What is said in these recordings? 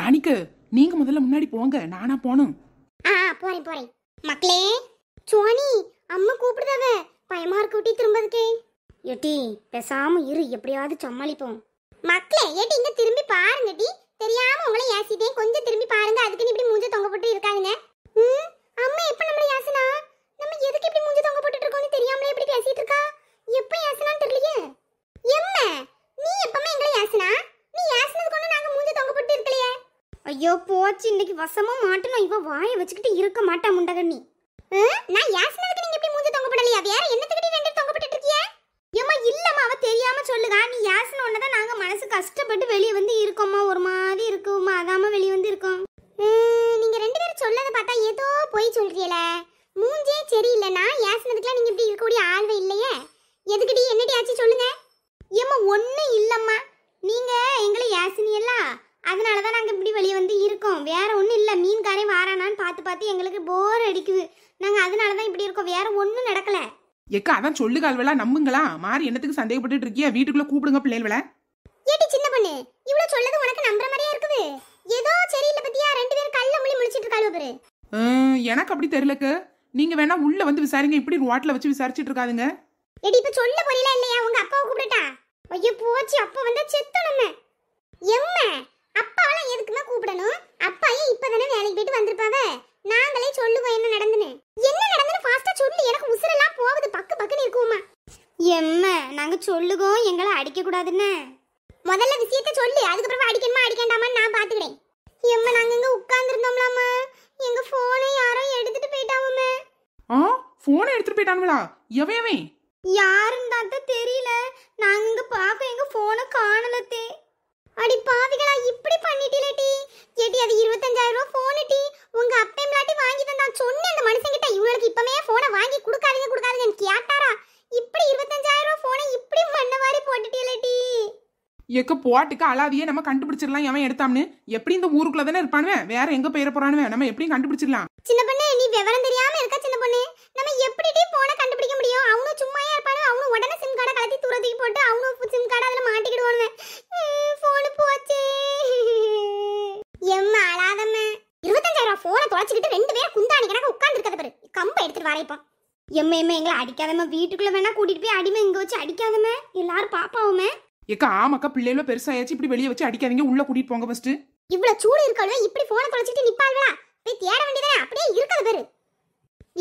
ராணிக்கு நீங்க முதல்ல முன்னாடி போங்க நானா போனும் ஆ போறேன் போறேன் மக்களே சுவானி அம்மா கூப்பிடுதாவ பயமா இருக்கு ஊட்டி திரும்பதுக்கே எட்டி பேசாம இரு எப்படியாவது சமாளிப்போம் மக்களே ஏட்டி இங்க திரும்பி பாருங்க டி தெரியாம உங்களை ஏசிட்டேன் கொஞ்சம் திரும்பி பாருங்க அதுக்கு இப்படி மூஞ்ச தொங்க போட்டு இருக்காங்க அம்மா எப்ப நம்ம ஐயோ போச்சு இன்னைக்கு வசமா மாட்டணும் இவன் வாயை வச்சுக்கிட்டு இருக்க மாட்டா முண்டகண்ணி நான் யாசனத்துக்கு நீங்க இப்படி மூஞ்சி தொங்க போடலையா வேற என்னத்துக்கிட்ட ரெண்டு தொங்க போட்டுட்டு இருக்கிய ஏமா இல்லம்மா அவ தெரியாம சொல்லுதா நீ யாசன ஒன்னதான் நாங்க மனசு கஷ்டப்பட்டு வெளியே வந்து இருக்கோம்மா ஒரு மாதிரி இருக்குமா அதாம வெளியே வந்து இருக்கோம் நீங்க ரெண்டு பேரும் சொல்லதை பார்த்தா ஏதோ போய் சொல்றீல மூஞ்சே சரியில்லை நான் யாசனத்துக்குலாம் நீங்க இப்படி இருக்கக்கூடிய ஆள்வே இல்லையே எதுக்குடி என்னடி ஆச்சு சொல்லுங்க ஏமா ஒன்றும் இல்லம்மா நீங்க எங்களை யாசினியெல்லாம் அதனால தான் நாங்கள் இப்படி வெளியே வேற ஒன்றும் இல்லை மீன்காரே வாரானான்னு பார்த்து பார்த்து எங்களுக்கு போர் அடிக்குது நாங்கள் அதனால தான் இப்படி இருக்கோம் வேற ஒன்றும் நடக்கல எக்கா அதான் சொல்லு கால்வெளா நம்புங்களா மாறி என்னத்துக்கு சந்தேகப்பட்டு இருக்கியா வீட்டுக்குள்ள கூப்பிடுங்க பிள்ளைகள ஏடி சின்ன பொண்ணு இவ்வளவு சொல்லது உனக்கு நம்புற மாதிரியே இருக்குது ஏதோ சரியில்லை பத்தியா ரெண்டு பேரும் கல்ல முழி முடிச்சிட்டு இருக்காளோ பாரு எனக்கு அப்படி தெரியலக்கு நீங்க வேணா உள்ள வந்து விசாரிங்க இப்படி ரோட்ல வச்சு விசாரிச்சிட்டு இருக்காதுங்க எடி இப்ப சொல்ல போறீல இல்லையா உங்க அப்பாவை கூப்பிடட்டா ஐயோ போச்சு அப்பா வந்தா செத்து எம்மா எம்ம அப்பாவெல்லாம் எதுக்குமே கூப்பிடணும் சொல்லுகோ எங்களை அடிக்கக்கூடாதுன்னு முதல்ல விஷயத்த சொல்லி அதுக்கப்புறம் அடிக்கணுமா அடிக்கண்டாமான்னு நான் பாத்துக்கிறேன் எம்மா நாங்கள் இங்கே உட்காந்துருந்தோம்லாமா எங்கள் ஃபோனை யாரோ எடுத்துட்டு போயிட்டாமே ஆ ஃபோனை எடுத்துட்டு போயிட்டாங்களா எவன் யாருன்னு தாத்தா தெரியல நாங்க இங்க பாக்க எங்கள் ஃபோனை காணலத்தே அடி பாவிகளா இப்படி பண்ணிட்டீலட்டி கேட்டி அது எக்க போட்டுக்கு அலாவியே நம்ம கண்டுபிடிச்சிடலாம் எவன் எடுத்தாம்னு எப்படி இந்த ஊருக்குள்ள தானே இருப்பானுவே வேற எங்க போயிட போறானுவே நம்ம எப்படியும் கண்டுபிடிச்சிடலாம் சின்ன பொண்ணு நீ விவரம் தெரியாம இருக்கா சின்ன பொண்ணு நம்ம எப்படி போன கண்டுபிடிக்க முடியும் அவனும் சும்மாயா இருப்பானு அவனும் உடனே சிம் கார்டை கலத்தி தூரத்துக்கு போட்டு அவனும் சிம் கார்டை அதுல மாட்டிக்கிடுவானுவன் போச்சு போச்சே எம்மா அழாதம்மா இருபத்தஞ்சாயிரம் போனை தொலைச்சிக்கிட்டு ரெண்டு பேரும் குந்தாணி கணக்கு உட்கார்ந்து இருக்கிறத பாரு கம்பை எடுத்துட்டு வரைப்போம் எம்மா எம்மா எங்களை அடிக்காதம்மா வீட்டுக்குள்ள வேணா கூட்டிட்டு போய் அடிமை இங்க வச்சு அடிக்காதம்மா எல்லாரும் பாப்பாவுமே ஏக்கா ஆமாக்கா பிள்ளைல பெருசாயாச்சு இப்படி வெளியே வச்சு அடிக்காதீங்க உள்ள கூட்டிட்டு போங்க ஃபர்ஸ்ட் இவ்வளவு சூடு இருக்காளே இப்படி போனை தொலைச்சிட்டு நிப்பாளா போய் தேட வேண்டியதா அப்படியே இருக்கது பேரு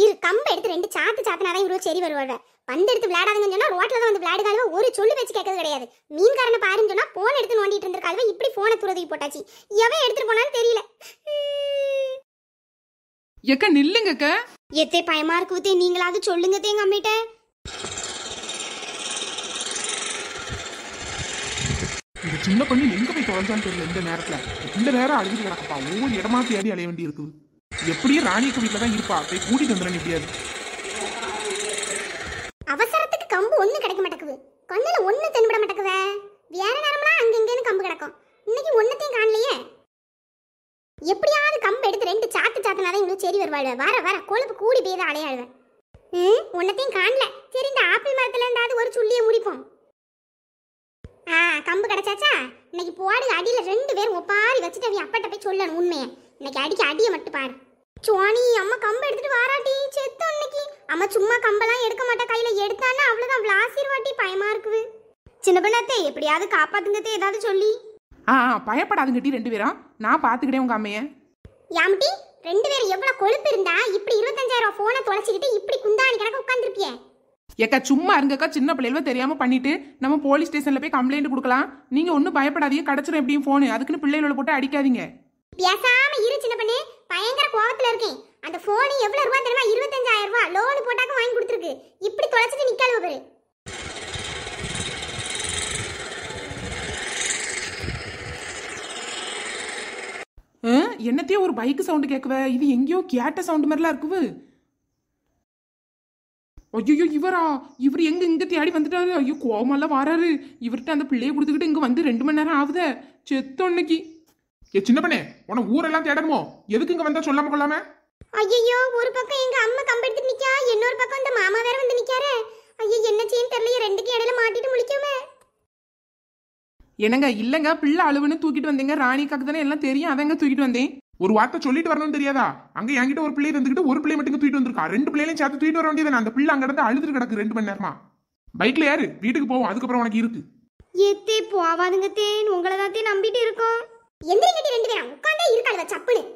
இரு கம்பு எடுத்து ரெண்டு சாத்து சாத்தினாதான் இவ்வளவு சரி வருவாள் பந்து எடுத்து விளையாடாதுன்னு சொன்னா ரோட்ல தான் வந்து விளையாடுகாலவ ஒரு சொல்லு வச்சு கேட்கறது கிடையாது மீன்காரனை பாருன்னு சொன்னா போன் எடுத்து நோண்டிட்டு இருந்திருக்காளவ இப்படி போனை துரதுக்கு போட்டாச்சு எவன் எடுத்து போனான்னு தெரியல எக்க நில்லுங்க எத்தே பயமா இருக்குதே நீங்களாவது சொல்லுங்க தேங்க அம்மிட்ட இந்த சின்ன பண்ணி எங்க போய் தொலைஞ்சான்னு தெரியல இந்த நேரத்துல இந்த நேரம் அழுகிட்டு கிடக்கப்பா ஒவ்வொரு இடமா தேடி அலைய வேண்டி இருக்குது எப்படியும் ராணி வீட்டில் தான் இருப்பா போய் கூட்டி வந்துட முடியாது அவசரத்துக்கு கம்பு ஒண்ணு கிடைக்க மாட்டேங்குது கொண்டையில ஒண்ணு தென்பட மாட்டேங்குவே வேற நேரம்லாம் அங்க கம்பு கிடக்கும் இன்னைக்கு ஒன்னத்தையும் காணலையே எப்படியாவது கம்பு எடுத்து ரெண்டு சாத்து சாத்தினாதான் இவங்களுக்கு சரி வருவாள் வர வர கொழுப்பு கூடி போய் தான் அலையாடுவேன் உன்னத்தையும் காணல சரி இந்த ஆப்பிள் மரத்துல இருந்தாவது ஒரு சுள்ளியை முடிப்போம் ஆ கம்பு கிடச்சாச்சா இன்னைக்கு போடுங்க அடியில் ரெண்டு பேரும் ஒப்பாரி வச்சுட்டு அவன் அப்பட்ட போய் சொல்லணும் உண்மையை இன்னைக்கு அடிக்க அடியை மட்டும் பாரு சுவாணி அம்மா கம்பு எடுத்துட்டு வாராட்டி செத்து இன்னைக்கு அம்மா சும்மா கம்பெல்லாம் எடுக்க மாட்டா கையில் எடுத்தான்னா அவ்வளோதான் அவ்வளோ ஆசீர்வாட்டி பயமா இருக்குது சின்ன பண்ணாத்தே எப்படியாவது காப்பாத்துங்கத்தே ஏதாவது சொல்லி ஆ பயப்படாதுங்கட்டி ரெண்டு பேரும் நான் பார்த்துக்கிட்டே உங்கள் அம்மையை யாம்டி ரெண்டு பேரும் எவ்வளோ கொழுப்பு இருந்தா இப்படி இருபத்தஞ்சாயிரம் ஃபோனை தொலைச்சிக்கிட்டு இப்படி குந்தாணி கணக்கு உட்காந்துருப்பியே ஏக்கா சும்மா இருங்கக்கா சின்ன பிள்ளைகள தெரியாம பண்ணிட்டு நம்ம போலீஸ் ஸ்டேஷன்ல போய் கம்ப்ளைண்ட் கொடுக்கலாம் நீங்க ஒன்னும் பயப்படாதீங்க கிடைச்சிடும் எப்படியும் போனு அதுக்குன்னு பிள்ளைகள போட்டு அடிக்காதீங்க பேசாம இரு சின்ன பிள்ளை பயங்கர கோவத்துல இருக்கேன் அந்த போன் எவ்வளவு ரூபா தெரியுமா இருபத்தஞ்சாயிரம் ரூபாய் லோன் போட்டாக்க வாங்கி கொடுத்துருக்கு இப்படி தொலைச்சிட்டு நிக்காளுவ பாரு என்னத்தையும் ஒரு பைக் சவுண்டு கேட்குவ இது எங்கேயோ கேட்ட சவுண்டு மாதிரிலாம் இருக்குவு ஐயோ இவரா இவர் எங்க இங்க தேடி வந்துட்டாரு ஐயோ கோவமெல்லாம் வராரு இவர்கிட்ட அந்த பிள்ளையை கொடுத்துக்கிட்டு இங்க வந்து ரெண்டு மணி நேரம் ஆகுத செத்தொன்னைக்கு ஏ சின்ன பண்ணே உன ஊரெல்லாம் தேடணுமோ எதுக்கு இங்க வந்தா சொல்லாம கொள்ளாம ஐயோ ஒரு பக்கம் எங்க அம்மா கம்பு எடுத்து நிக்கா இன்னொரு பக்கம் இந்த மாமா வேற வந்து நிக்காரு ஐயோ என்ன செய்யும் தெரியல ரெண்டுக்கு இடையில மாட்டிட்டு முழிக்காம என்னங்க இல்லைங்க பிள்ளை அழுவுன்னு தூக்கிட்டு வந்தீங்க காக்கு தானே எல்லாம் தெரியும் அதங்க தூக்கிட்டு வந்தேன் ஒரு வார்த்தை சொல்லிட்டு வரணும்னு தெரியாதா அங்க என்கிட்ட ஒரு பிள்ளை தந்துக்கிட்டு ஒரு பிள்ளை மட்டும் தூக்கிட்டு வந்திருக்கா ரெண்டு பிள்ளையும் சேர்த்து தூக்கிட்டு வர வேண்டியது அந்த பிள்ளை அங்கிருந்து அழுது கிடக்கு ரெண்டு மணி நேரமா பைக்ல யாரு வீட்டுக்கு போவோம் அதுக்கப்புறம் உனக்கு இருக்கு எத்தே போவாதுங்க தேன் உங்களை தான் நம்பிட்டு இருக்கோம் எந்திரிக்கிட்டு ரெண்டு பேரும் உட்காந்தே இருக்காது சப்புனு